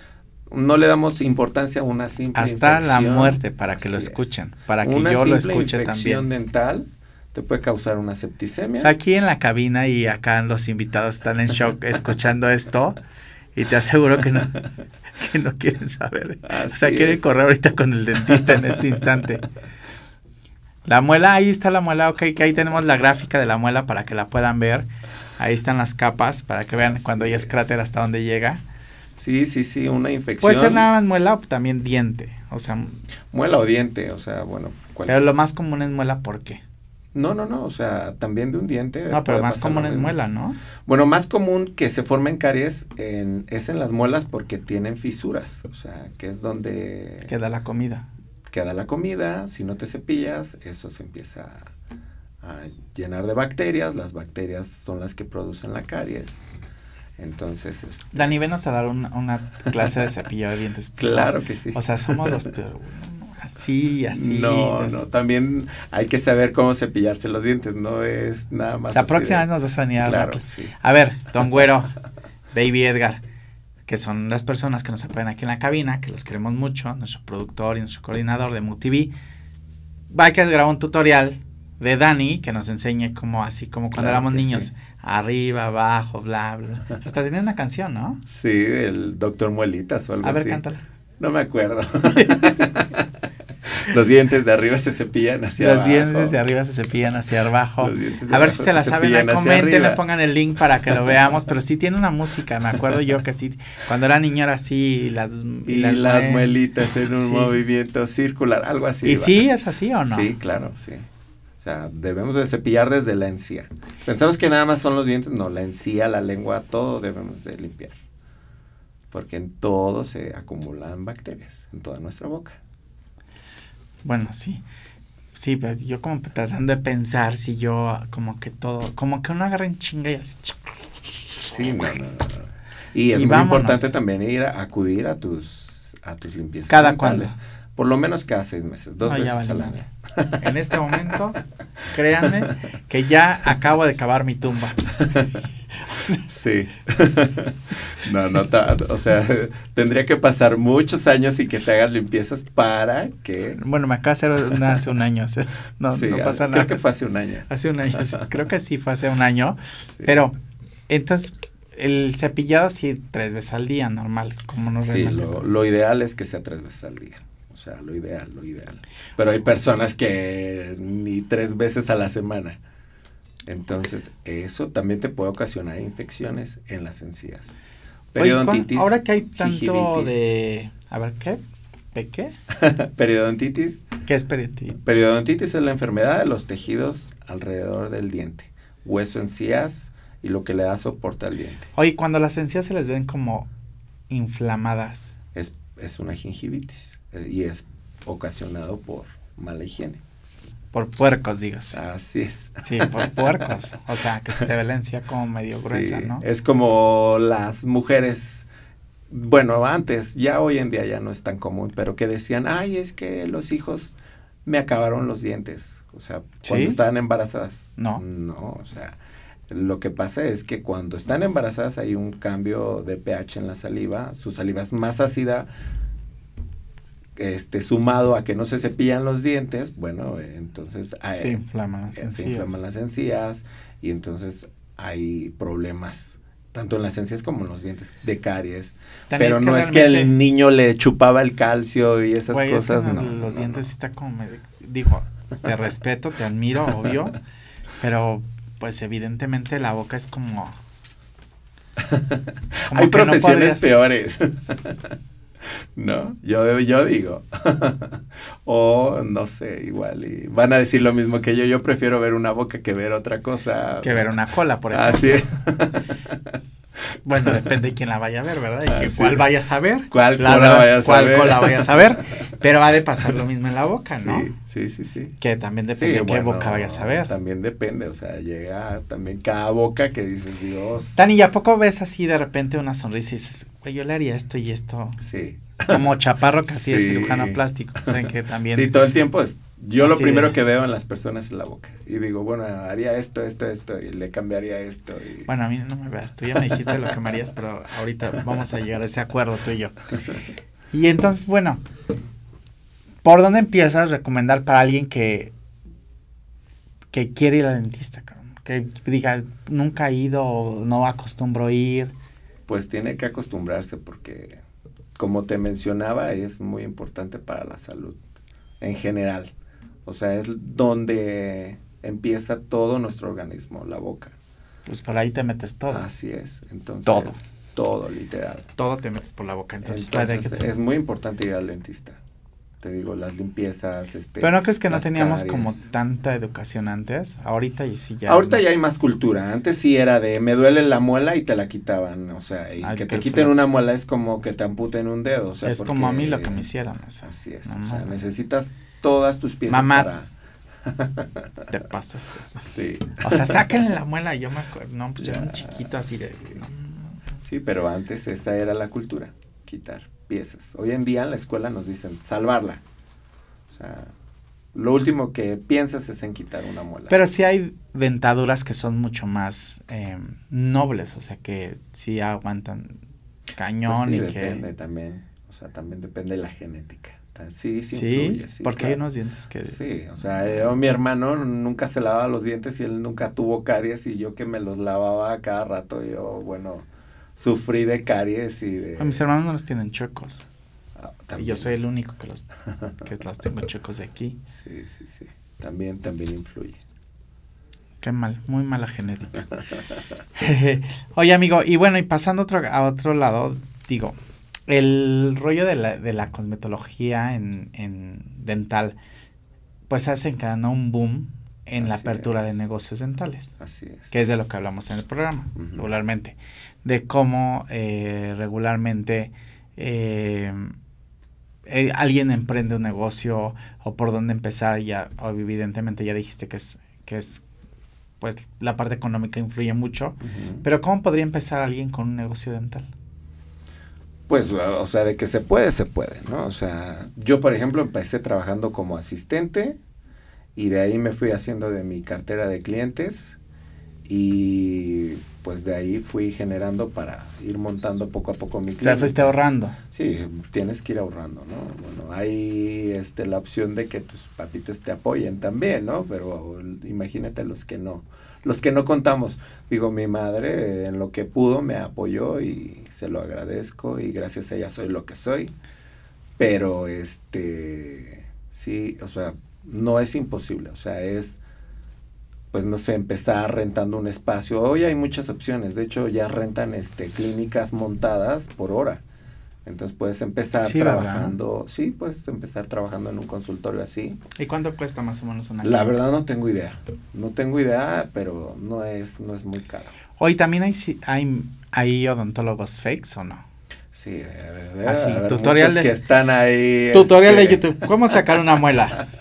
no le damos importancia a una simple Hasta la muerte, para que lo escuchen, para que yo lo escuche también. Una infección dental te puede causar una septicemia.
aquí en la cabina y acá los invitados están en shock escuchando esto y te aseguro que no, no quieren saber. o sea, quieren correr ahorita con el dentista en este instante. La muela, ahí está la muela, ok, que ahí tenemos la gráfica de la muela para que la puedan ver. Ahí están las capas
para que vean cuando ya es cráter hasta dónde llega. Sí, sí, sí, una infección. Puede ser nada
más muela o también diente, o sea. Muela o
diente, o sea, bueno. Pero
lo más común es muela, ¿por
qué? No, no, no, o sea, también de un diente. No, pero más común es muela, ¿no? Bueno, más común que se formen caries es en las muelas porque tienen fisuras, o sea, que es donde... Queda la comida. Queda la comida, si no te cepillas, eso se empieza a llenar de bacterias, las bacterias son las que producen la caries. Entonces. es.
Este, Dani, venos a dar una clase de cepillo de dientes. claro que sí. O sea, somos los Así, así. No, no,
también hay que saber cómo cepillarse los dientes, no es nada más. La próxima vez nos vas a venir a
A ver, don Güero, Baby Edgar, que son las personas que nos apoyan aquí en la cabina, que los queremos mucho, nuestro productor y nuestro coordinador de MUTV. Va a grabar un tutorial de Dani que nos enseñe cómo, así como cuando éramos niños, arriba, abajo, bla, bla. Hasta tenía una canción, ¿no?
Sí, el Doctor Muelitas o algo así. A ver, cántala. No me acuerdo. Los dientes de arriba se cepillan hacia abajo. Los dientes de
arriba se cepillan hacia abajo. A ver si se, la saben, comenten, le
pongan el link para que lo veamos.
Pero sí tiene una música, me acuerdo yo que sí, cuando era niño era así. Las, y las, muelitas en un
movimiento circular, algo así. ¿Y sí es así o no? Sí, claro, sí. O sea, debemos de cepillar desde la encía. Pensamos que nada más son los dientes, no, la encía, la lengua, todo debemos de limpiar. Porque en todo se acumulan bacterias, en toda nuestra boca.
Bueno, sí. Sí, pues yo como tratando de pensar si yo como que todo, como que uno agarra en chinga y así. Sí,
no, no, no. Y es muy importante también ir a acudir a tus, a tus limpiezas. Cada cuándo por lo menos cada seis meses, dos veces al año.
En este momento, créanme
que ya acabo de cavar mi tumba. Sí. No, no, o sea, tendría que pasar muchos años y que te hagas limpiezas para que...
Bueno, me acaba de hacer hace un año, no, no pasa nada. Creo que fue hace un año. Hace un año, creo que sí fue hace un año, pero entonces el cepillado sí tres veces al día, normal, como nos Sí, lo
ideal es que sea tres veces al día. O sea, lo ideal, lo ideal. Pero hay personas que ni tres veces a la semana. Entonces, eso también te puede ocasionar infecciones en las encías. Periodontitis. ahora que hay tanto de... A ver, ¿qué? ¿De qué? periodontitis. ¿Qué es periodontitis? Periodontitis es la enfermedad de los tejidos alrededor del diente. Hueso, encías y lo que le da soporte al diente.
Oye, cuando las encías se les ven como inflamadas.
Es, es una gingivitis. Eh, y es ocasionado por mala higiene. Por puercos, digas. Así es. Sí, por
puercos. O sea, que se te ve como medio gruesa, ¿no? Es
como las mujeres, bueno, antes, ya hoy en día ya no es tan común, pero que decían, ay, es que los hijos me acabaron los dientes. O sea, cuando estaban embarazadas. No. No, o sea, lo que pasa es que cuando están embarazadas hay un cambio de pH en la saliva, su saliva es más ácida, este, sumado a que no se cepillan los dientes, bueno, entonces eh, se inflaman las, eh, encías. Se inflaman las encías y entonces hay problemas tanto en las encías como en los dientes de caries. pero no es que el niño le chupaba el calcio y esas cosas. no,
los dientes está como dijo, te respeto, te admiro, obvio, pero pues evidentemente la boca es como,
como hay profesiones peores. ¿no? Yo, yo digo. o no sé, igual. Y van a decir lo mismo que yo. Yo prefiero ver una boca que ver otra cosa. Que ver una cola, por ejemplo. Así
Bueno, depende de quién la vaya a ver, ¿verdad? Y ah, que cuál vaya a saber. Cuál la vaya a saber. Cuál vaya a saber. Pero ha de pasar lo mismo en la boca, ¿no? Sí, sí, sí. Que también depende de qué boca vaya
a saber. También depende, o sea, llega también cada boca que dices, Dios.
Tani, ¿y a poco ves así de repente una sonrisa y dices, güey, yo le haría esto y esto? Sí. Como chaparro casi de cirujano plástico. ¿saben que también. Sí, todo el tiempo es yo lo primero que veo en
las personas es la boca. Y digo, bueno, haría esto, esto, esto, y le cambiaría esto. Bueno, a mí no me veas, tú ya me dijiste lo que me harías, pero ahorita vamos a llegar a ese acuerdo tú y yo.
Y entonces, bueno, ¿por dónde empiezas a recomendar para alguien que, que quiere ir al dentista? Que diga, nunca ha ido, no acostumbro
ir. Pues tiene que acostumbrarse porque, como te mencionaba, es muy importante para la salud en general o sea, es donde empieza todo nuestro organismo, la boca.
Pues por ahí te metes todo. Así es.
Entonces, todo. Todo, literal. Todo te metes por la boca. Entonces, es muy importante ir al dentista. Te digo, las limpiezas. Este, Pero no crees que no teníamos como
tanta educación antes. Ahorita y sí ya. Ahorita
ya hay más cultura. Antes sí era de me duele la muela y te la quitaban. O sea, ah, que te quiten una muela es como que te amputen un dedo. es como a mí lo que me hicieron. así es. o sea, necesitas todas tus piezas Mamá. Te pasaste. Sí. O sea, sáquenle
la muela, yo me acuerdo. No, pues yo era un chiquito así de.
Sí, pero antes esa era la cultura, quitar piezas. Hoy en día en la escuela nos dicen salvarla. O sea, lo último que piensas es en quitar una muela. Pero
sí hay dentaduras que son mucho más eh, nobles, o sea, que sí aguantan pues cañón sí, y depende
también. O sea, también depende de la genética sí, sí, sí, porque hay unos dientes que... Sí, o sea, eh, oh, mi hermano nunca se lavaba los dientes y él nunca tuvo caries y yo que me los lavaba cada rato, yo, bueno, sufrí de caries y de...
mis hermanos no los tienen chocos. Ah, y yo soy el único que los, que los tengo chocos de aquí. Sí, sí, sí,
también, también influye.
Qué mal, muy mala genética. Oye, amigo, y bueno, y pasando a otro lado, digo, el rollo de la, de la cosmetología en, en dental pues hace desencadenado un boom en la apertura de negocios dentales. Así es. Que es de lo que hablamos en el programa, regularmente. De cómo eh, regularmente eh, eh, alguien emprende un negocio o por dónde empezar. Ya, evidentemente ya dijiste que es, que es, pues la parte económica influye mucho. Pero ¿cómo podría empezar alguien con un negocio dental?
pues, o sea, de que se puede, se puede, ¿no? O sea, yo, por ejemplo, empecé trabajando como asistente y de ahí me fui haciendo de mi cartera de clientes y pues de ahí fui generando para ir montando poco a poco mi cliente. O sea, fuiste ahorrando. Sí, tienes que ir ahorrando, ¿no? Bueno, hay este, la opción de que tus papitos te apoyen también, ¿no? Pero imagínate los que no los que no contamos. Digo, mi madre eh, en lo que pudo me apoyó y se lo agradezco y gracias a ella soy lo que soy. Pero este, sí, o sea, no es imposible, o sea, es pues no sé, empezar rentando un espacio. Hoy hay muchas opciones, de hecho ya rentan este clínicas montadas por hora. Entonces puedes empezar trabajando, sí, puedes empezar trabajando en un consultorio así.
¿Y cuánto cuesta más o menos una? La verdad no tengo idea,
no tengo idea, pero no es, no es muy caro.
Hoy también hay, hay, hay odontólogos fakes o no?
Sí, debe, que están ahí. Tutorial de este,
YouTube, ¿cómo sacar una muela?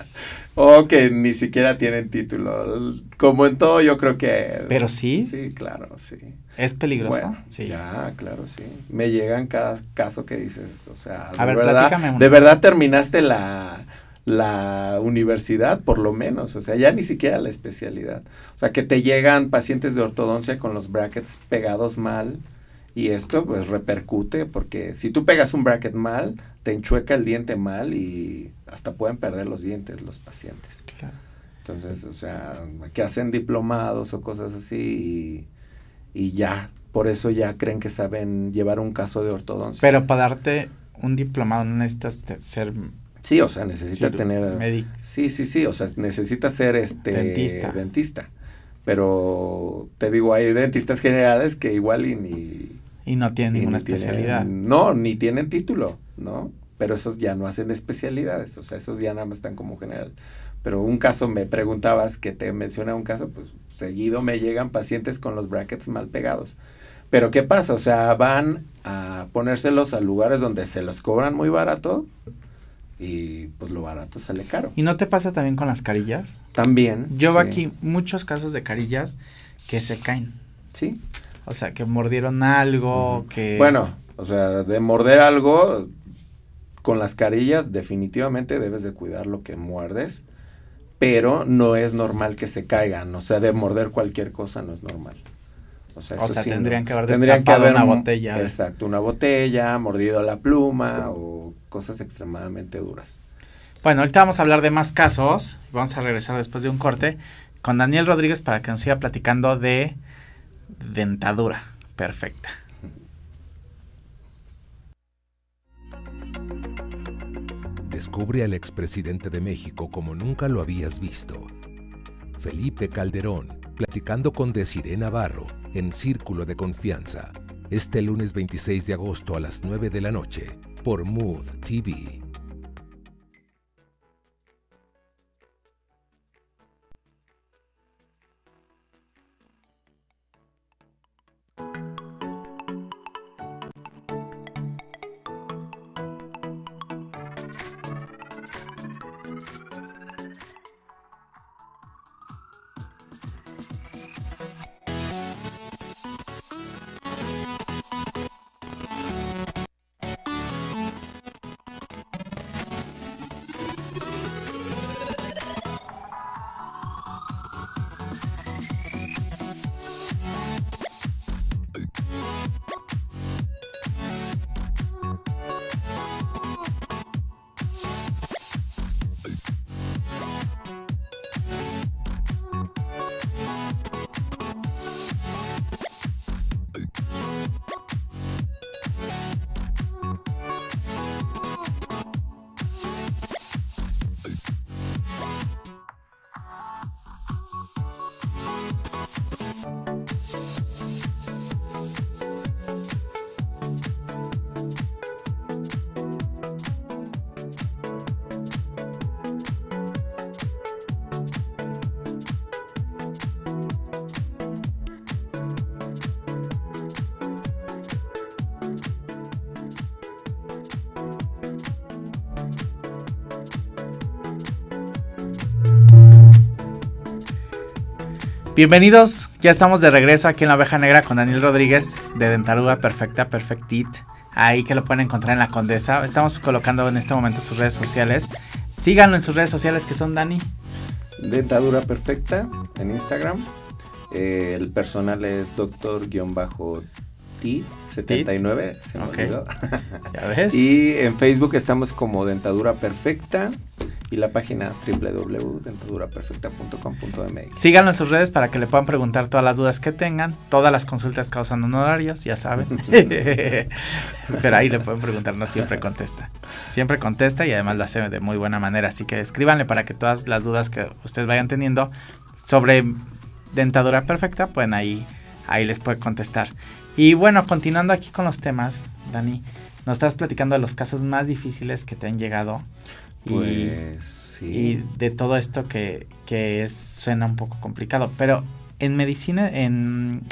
o que ni siquiera tienen título. Como en todo, yo creo que. Pero sí. Sí, claro, sí. Es peligroso. sí. Ya, claro, sí. Me llegan cada caso que dices, o sea, de verdad, de verdad terminaste la la universidad, por lo menos, o sea, ya ni siquiera la especialidad. O sea, que te llegan pacientes de ortodoncia con los brackets pegados mal y esto pues repercute porque si tú pegas un bracket mal, te enchueca el diente mal y hasta pueden perder los dientes los pacientes. Claro. Entonces, o sea, que hacen diplomados o cosas así y, ya, por eso ya creen que saben llevar un caso de ortodoncia.
Pero para darte un diplomado no necesitas
ser... Sí, o sea, necesitas tener... Médico. Sí, sí, sí, o sea, necesitas ser este... Dentista. Dentista. Pero te digo, hay dentistas generales que igual y ni
y no tienen ninguna especialidad. no,
ni tienen título, ¿no? Pero esos ya no hacen especialidades, o sea, esos ya nada más están como general. Pero un caso, me preguntabas que te mencioné un caso, pues seguido me llegan pacientes con los brackets mal pegados. Pero ¿qué pasa? O sea, van a ponérselos a lugares donde se los cobran muy barato y pues lo barato sale caro.
¿Y no te pasa también con las carillas? También. Yo veo aquí muchos casos de carillas que se caen. Sí. O sea, que mordieron algo,
que... Bueno, o sea, de morder algo, con las carillas definitivamente debes de cuidar lo que muerdes, pero no es normal que se caigan. O sea, de morder cualquier cosa no es normal. O sea, tendrían que haber tendrían que haber, una botella. Exacto, una botella, mordido la pluma o cosas extremadamente duras.
Bueno, ahorita vamos a hablar de más casos. Vamos a regresar después de un corte con Daniel Rodríguez para que nos siga platicando de dentadura perfecta.
Descubre al expresidente de México como nunca lo habías visto. Felipe Calderón, platicando con Desiree Navarro en Círculo de Confianza, este lunes 26 de agosto a las 9 de la noche, por Mood TV.
Bienvenidos, ya estamos de regreso aquí en La Oveja Negra con Daniel Rodríguez de Dentadura Perfecta Perfectit. Ahí que lo pueden encontrar en La Condesa. Estamos colocando en este momento sus redes sociales. Síganlo en sus redes sociales que son Dani.
Dentadura Perfecta en Instagram. Eh, el personal es doctor-t79. Se me Y en Facebook estamos como Dentadura Perfecta y la página www.dentaduraperfecta.com.mx.
Síganlo en sus redes para que le puedan preguntar todas las dudas que tengan, todas las consultas causan honorarios, ya saben. Pero ahí le pueden preguntar, no siempre contesta. Siempre contesta y además lo hace de muy buena manera, así que escríbanle para que todas las dudas que ustedes vayan teniendo sobre dentadura perfecta, pues ahí ahí les puede contestar. Y bueno, continuando aquí con los temas, Dani, nos estás platicando de los casos más difíciles que te han llegado pues y, de todo esto que, que es, suena un poco complicado, pero en medicina, en,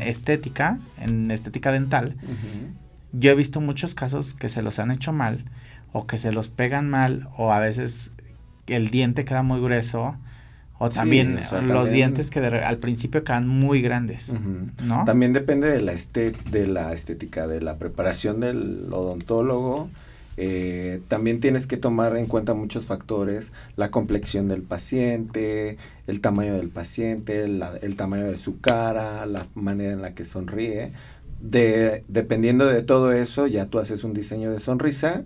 estética, en estética dental, yo he visto muchos casos que se los han hecho mal o que se los pegan mal o a veces el diente queda muy grueso. O también los dientes que al principio quedan muy grandes,
También depende de la, este, de la estética, de la preparación del odontólogo, eh, también tienes que tomar en cuenta muchos factores, la complexión del paciente, el tamaño del paciente, el tamaño de su cara, la manera en la que sonríe. dependiendo de todo eso, ya tú haces un diseño de sonrisa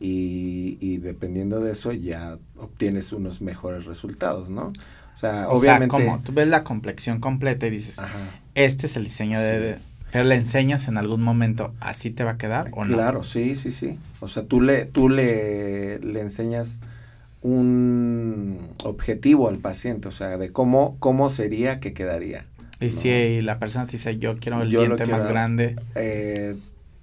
y, dependiendo de eso ya obtienes unos mejores resultados, ¿no? O sea, obviamente... como
tú ves la complexión completa y dices, este es el diseño de le enseñas en algún momento, ¿así te va a quedar o no? Claro,
sí, sí, sí. O sea, tú le, tú le, le enseñas un objetivo al paciente, o sea, de cómo, cómo sería que quedaría.
Y si la persona te dice, yo quiero el diente más grande.
Eh,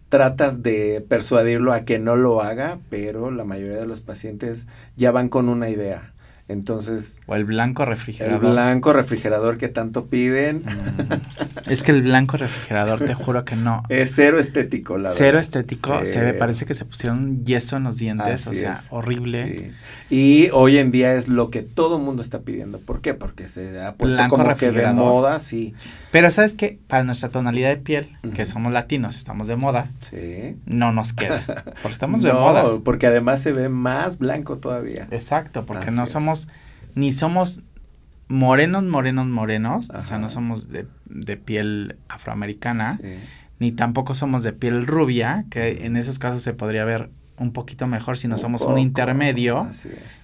tratas de persuadirlo a que no lo haga, pero la mayoría de los pacientes ya van con una idea. Entonces.
O el blanco refrigerador. El blanco
refrigerador que tanto piden. Mm.
es que el blanco refrigerador, te
juro que no. Es cero estético, la Cero estético. Se ve,
parece que se pusieron yeso en los dientes. o sea, horrible.
Y hoy en día es lo que todo mundo está pidiendo. ¿Por qué? Porque se ha puesto como que de moda, sí.
Pero sabes qué? para nuestra tonalidad de piel, que somos latinos, estamos de moda. Sí. No nos queda. Porque estamos de moda. Porque además se ve más blanco todavía. Exacto, porque no somos ni somos morenos, morenos, morenos, o sea, no somos de, piel afroamericana, ni tampoco somos de piel rubia, que en esos casos se podría ver un poquito mejor si no somos un intermedio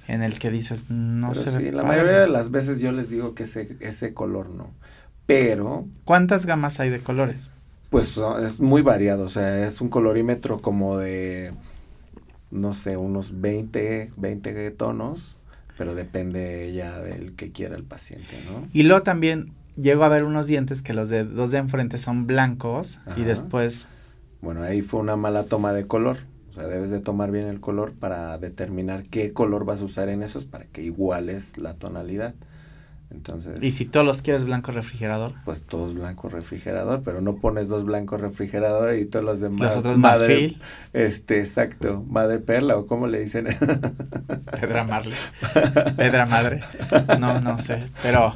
en el que dices no se sí, La mayoría de las
veces yo les digo que ese, ese color no. Pero.
¿Cuántas gamas hay de colores?
Pues es muy variado, o sea, es un colorímetro como de, no sé, unos 20, 20 tonos pero depende ya del que quiera el paciente, ¿no?
Y luego también llego a ver unos dientes que los de dos de enfrente son blancos
y después... Bueno, ahí fue una mala toma de color. O sea, debes de tomar bien el color para determinar qué color vas a usar en esos para que iguales la tonalidad. Y si todos los quieres blanco refrigerador. Pues todos blanco refrigerador, pero no pones dos blancos refrigerador y todos los demás. Los otros madre, Este, exacto, madre perla o como le dicen. Pedra
Pedra madre. No, no sé,
pero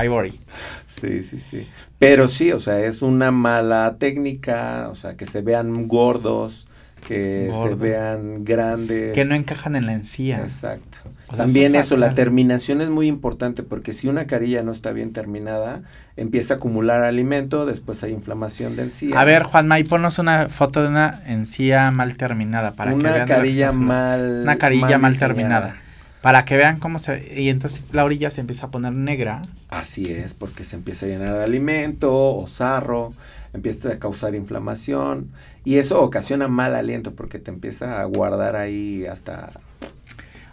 ivory. Sí, sí, sí. Pero sí, o sea, es una mala técnica, o sea, que se vean gordos, que se vean grandes. Que no
encajan en la encía. Exacto. También eso, la
terminación es muy importante porque si una carilla no está bien terminada, empieza a acumular alimento, después hay inflamación de encía. A ver,
Juan May, ponnos una foto de una encía mal terminada para que vean. Carilla mal,
una carilla mal, mal terminada.
Para que vean cómo se... Y entonces la orilla se empieza a poner
negra. Así es, porque se empieza a llenar de alimento o sarro, empieza a causar inflamación y eso ocasiona mal aliento porque te empieza a guardar ahí hasta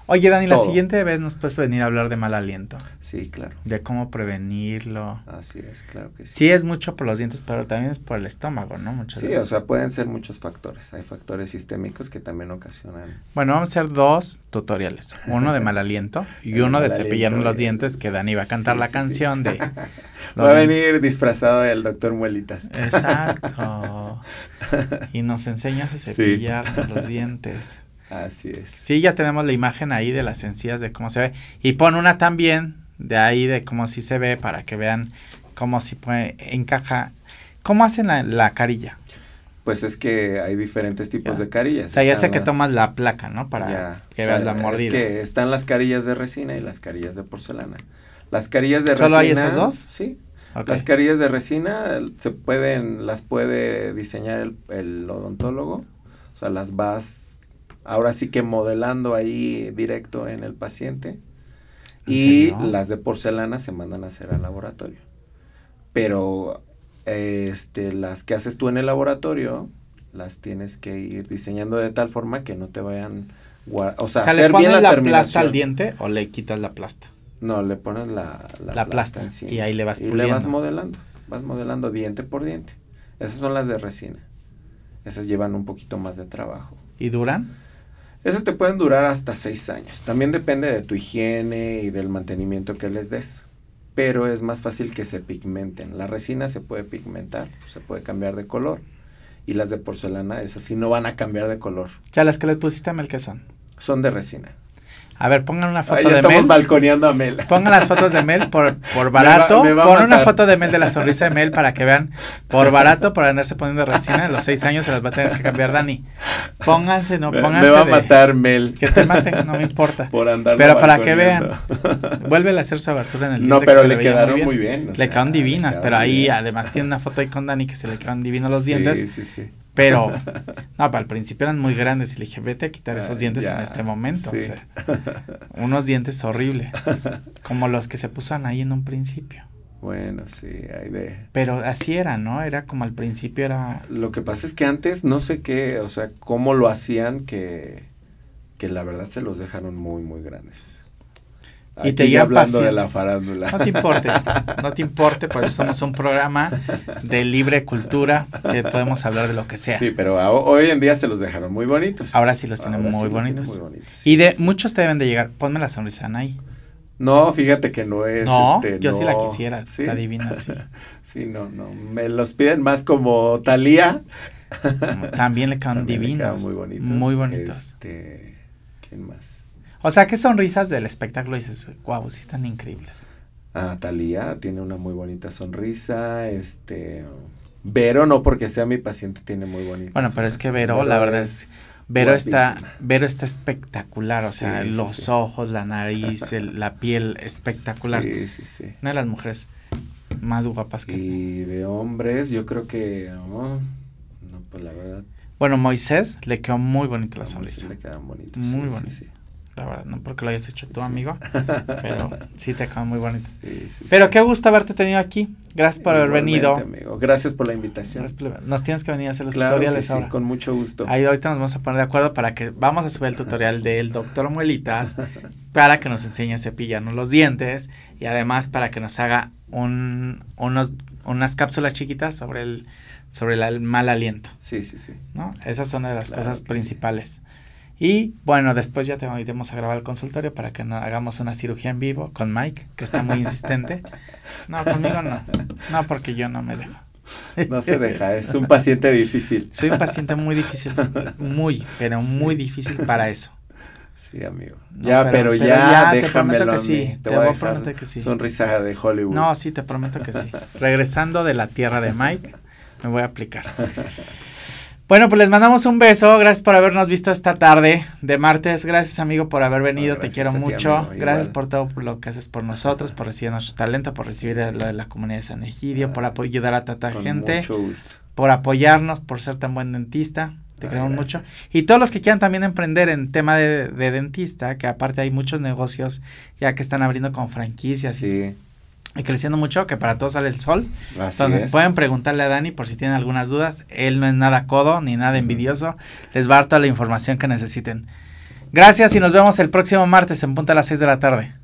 Oye, Dani, la siguiente vez nos puedes venir a hablar de mal aliento. Sí, claro. De cómo prevenirlo.
Así es, claro que sí.
Sí, es mucho por los dientes, pero también es por el estómago, ¿no? Muchas sí, o sea, pueden ser
muchos factores. Hay factores sistémicos que también ocasionan.
Bueno, vamos a hacer dos tutoriales: uno de mal aliento y uno de cepillarnos los dientes, que Dani va a cantar la canción de. va a venir
disfrazado del doctor Muelitas. Exacto.
y nos enseñas
a cepillar los dientes. Así
es. Sí, ya tenemos la imagen ahí de las encías, de cómo se ve. Y pon una también de ahí, de cómo sí se ve, para que vean cómo si puede, encaja. ¿Cómo hacen la, carilla?
Pues es que hay diferentes tipos de carillas. O sea, ya sé que tomas
la placa, ¿no?
Para que veas la mordida. Es que están las carillas de resina y las carillas de porcelana. Las carillas de ¿Solo resina. ¿Solo hay esas dos? Sí. Las carillas de resina se pueden, las puede diseñar el odontólogo. O sea, las vas ahora sí que modelando ahí directo en el paciente. y las de porcelana se mandan a hacer al laboratorio. Pero este, las que haces tú en el laboratorio, las tienes que ir diseñando de tal forma que no te vayan... O sea, le bien la, plasta al diente o le quitas la plasta? No, le pones la, la, plasta, y ahí le vas Y le vas modelando, vas modelando diente por diente. Esas son las de resina. Esas llevan un poquito más de trabajo. ¿Y duran? Esas te pueden durar hasta seis años. También depende de tu higiene y del mantenimiento que les des. Pero es más fácil que se pigmenten. La resina se puede pigmentar, se puede cambiar de color. Y las de porcelana, esas sí no van a cambiar de color. O sea, las que les pusiste a son? Son de resina.
A ver, pongan una foto de estamos balconeando
a Mel. Pongan
las fotos de Mel por, por barato. Pon una foto de Mel de la sonrisa de Mel para que vean por barato, por andarse poniendo resina. A los seis años se las va a tener que cambiar Dani. Pónganse, no, pónganse. Me va a matar Mel. Que te maten, no me importa. Por andar Pero para que vean. Vuelve a hacer su abertura en el No, pero le, le quedaron muy bien. le quedaron divinas, pero ahí además tiene una foto ahí con Dani que se le quedaron divinos los dientes. Sí, sí, sí. Pero, no, para principio eran muy grandes y le dije, vete a quitar esos dientes en este momento. unos dientes horribles, como los que se pusan ahí en un principio.
Bueno, sí, hay de...
Pero así era, ¿no? Era como al principio era...
Lo que pasa es que antes no sé qué, o sea, cómo lo hacían que, que la verdad se los dejaron muy, muy grandes y te llevan hablando de la farándula. No te importe, no te
importe, pues somos un programa de libre cultura
que podemos hablar de lo que sea. Sí, pero hoy en día se los dejaron muy bonitos. Ahora sí los
tienen, muy, bonitos. y de muchos te deben de llegar. Ponme la sonrisa, ahí
No, fíjate que no es. No, este, yo sí la quisiera, Está divina, sí. sí, no, no. Me los piden más como Talía.
También le quedan También divinos. muy bonitos. Muy bonitos.
Este, ¿Quién más?
O sea, ¿qué sonrisas del espectáculo dices? Guau, sí están increíbles.
Ah, Talía tiene una muy bonita sonrisa, este... Vero no porque sea mi paciente tiene muy bonita. Bueno, pero es que Vero, la verdad es, Vero está
Vero está espectacular, o sea, los ojos, la nariz, la piel espectacular. Sí, sí, sí. Una de las mujeres más guapas que Y de hombres,
yo creo que oh, no, pues la verdad.
Bueno, Moisés le quedó muy bonita la sonrisa. Le quedan bonitos. Muy sí la verdad, no porque lo hayas hecho tú, amigo, pero sí te acaban muy bonito pero qué gusto haberte tenido aquí. Gracias por haber venido. Gracias por la invitación. Nos tienes que venir a hacer los tutoriales Con mucho gusto. Ahí ahorita nos vamos a poner de acuerdo para que vamos a subir el tutorial del doctor Muelitas para que nos enseñe a cepillarnos los dientes y además para que nos haga un, unas cápsulas chiquitas sobre el sobre el mal aliento. Sí, sí, sí. ¿no? Esas son de las cosas principales. Y bueno, después ya te voy a grabar el consultorio para que no hagamos una cirugía en vivo con Mike, que está muy insistente. No, conmigo no. No, porque yo no me dejo. No se deja, es un paciente difícil. Soy un paciente muy difícil, muy, pero muy difícil para eso. Sí, amigo. ya, pero, ya, déjamelo. Te prometo que sí. Te, te voy a prometer que sí.
Sonrisa de Hollywood. No, sí, te prometo
que sí. Regresando de la tierra de Mike, me voy a aplicar. Bueno, pues les mandamos un beso. Gracias por habernos visto esta tarde de martes. Gracias, amigo, por haber venido. Te quiero mucho. gracias por todo por lo que haces por nosotros, por recibir nuestro talento, por recibir lo de la comunidad de San Egidio, por ayudar a tanta gente, por apoyarnos, por ser tan buen dentista. Te ah, queremos mucho. Y todos los que quieran también emprender en tema de, dentista, que aparte hay muchos negocios ya que están abriendo con franquicias. Y y creciendo mucho, que para todos sale el sol. Entonces pueden preguntarle a Dani por si tienen algunas dudas. Él no es nada codo ni nada envidioso. Les va a dar toda la información que necesiten. Gracias y nos vemos el próximo martes en Punta a las 6 de la tarde.